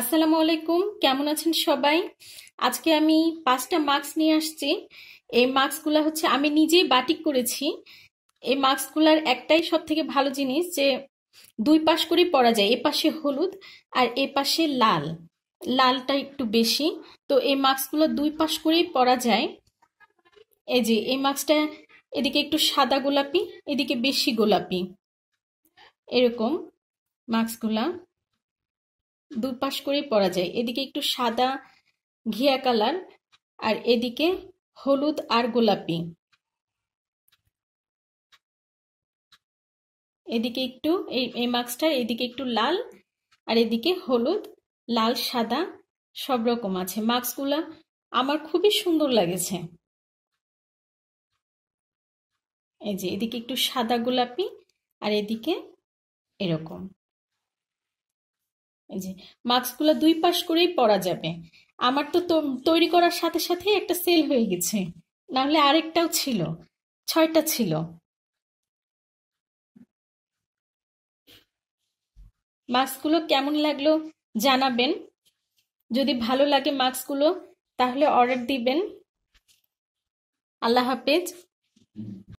আসসালামু আলাইকুম কেমন আছেন সবাই আজকে আমি পাঁচটা মাস্ক নিয়ে আসছি এই মাস্কগুলো হচ্ছে আমি নিজেই বাটিক করেছি এই মাস্কগুলার একটাই সব থেকে ভালো জিনিস যে দুই পাশ করে পরা যায় এ পাশে হলুদ আর এ পাশে লাল লালটা একটু বেশি তো এই মাস্কগুলো দুই পাশ করেই পরা যায় এই যে এই মাস্কটা এদিকে একটু সাদা গোলাপি এদিকে বেশি গোলাপি এরকম মাস্কগুলা দুপাশ করে পরা যায় এদিকে একটু সাদা ঘিয়া কালার আর এদিকে হলুদ আর গোলাপি এদিকে একটু এই এই মাস্কটার এদিকে একটু লাল আর এদিকে হলুদ লাল সাদা সব রকম আছে মাস্কগুলা আমার খুবই সুন্দর লাগেছে এই যে এদিকে একটু সাদা গোলাপি আর এদিকে এরকম এই যে মার্কসগুলো দুই পাশ করেই পড়া যাবে আমার তো তৈরি করার সাথে সাথে একটা সেল হয়ে গেছে না হলে আরেকটাও ছিল ছয়টা ছিল মার্কসগুলো কেমন লাগলো জানাবেন যদি ভালো লাগে মার্কসগুলো তাহলে অর্ডার দিবেন আল্লাহ হাফেজ